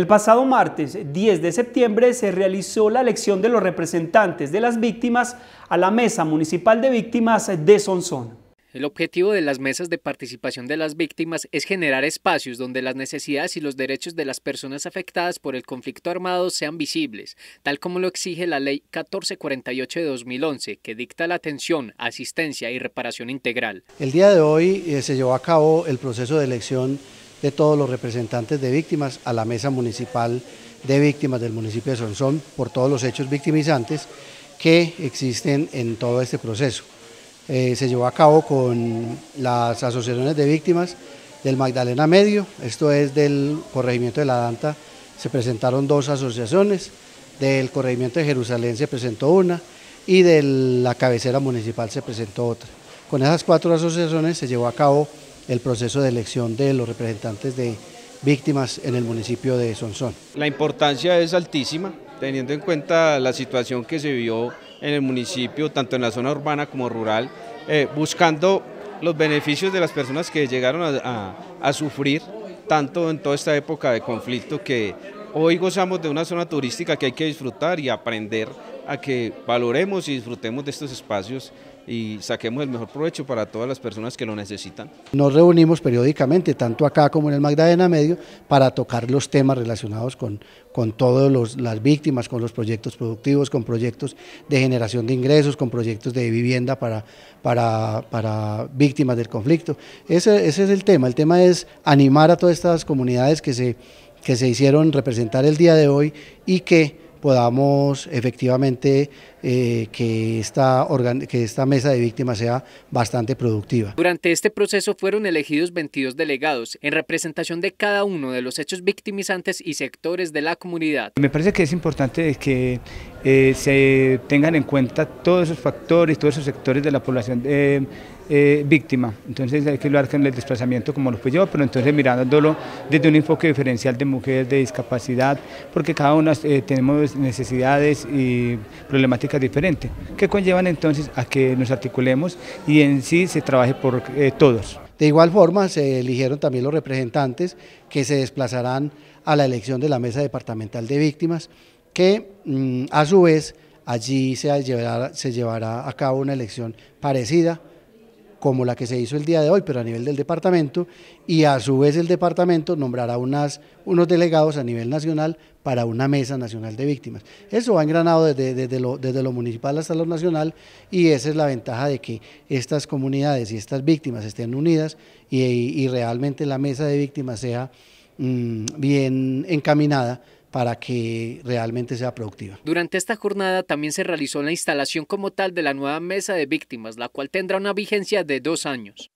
El pasado martes 10 de septiembre se realizó la elección de los representantes de las víctimas a la Mesa Municipal de Víctimas de Sonsón. El objetivo de las mesas de participación de las víctimas es generar espacios donde las necesidades y los derechos de las personas afectadas por el conflicto armado sean visibles, tal como lo exige la Ley 1448 de 2011, que dicta la atención, asistencia y reparación integral. El día de hoy eh, se llevó a cabo el proceso de elección de todos los representantes de víctimas a la mesa municipal de víctimas del municipio de Sonsón por todos los hechos victimizantes que existen en todo este proceso. Eh, se llevó a cabo con las asociaciones de víctimas del Magdalena Medio, esto es del corregimiento de la Danta, se presentaron dos asociaciones, del corregimiento de Jerusalén se presentó una y de la cabecera municipal se presentó otra. Con esas cuatro asociaciones se llevó a cabo el proceso de elección de los representantes de víctimas en el municipio de Sonsón. La importancia es altísima, teniendo en cuenta la situación que se vio en el municipio, tanto en la zona urbana como rural, eh, buscando los beneficios de las personas que llegaron a sufrir tanto en toda esta época de conflicto que hoy gozamos de una zona turística que hay que disfrutar y aprender a que valoremos y disfrutemos de estos espacios y saquemos el mejor provecho para todas las personas que lo necesitan. Nos reunimos periódicamente, tanto acá como en el Magdalena Medio, para tocar los temas relacionados con, con todas las víctimas, con los proyectos productivos, con proyectos de generación de ingresos, con proyectos de vivienda para, para, para víctimas del conflicto. Ese, es el tema, el tema es animar a todas estas comunidades que se, que se hicieron representar el día de hoy y que podamos efectivamente eh, que, esta mesa de víctimas sea bastante productiva. Durante este proceso fueron elegidos 22 delegados en representación de cada uno de los hechos victimizantes y sectores de la comunidad. Me parece que es importante que eh, se tengan en cuenta todos esos factores, todos esos sectores de la población eh, víctima. Entonces hay que hablar con el desplazamiento como lo fue yo, pero entonces mirándolo desde un enfoque diferencial de mujeres de discapacidad, porque cada una tenemos necesidades y problemáticas diferente que conllevan entonces a que nos articulemos y en sí se trabaje por eh, todos. De igual forma, se eligieron también los representantes que se desplazarán a la elección de la Mesa Departamental de Víctimas, que mm, a su vez allí se llevará, se llevará a cabo una elección parecida como la que se hizo el día de hoy, pero a nivel del departamento, y a su vez el departamento nombrará unas, unos delegados a nivel nacional para una mesa nacional de víctimas. Eso va engranado desde, desde, lo, desde lo municipal hasta lo nacional y esa es la ventaja de que estas comunidades y estas víctimas estén unidas y, realmente la mesa de víctimas sea mm, bien encaminada para que realmente sea productiva. Durante esta jornada también se realizó la instalación como tal de la nueva mesa de víctimas, la cual tendrá una vigencia de dos años.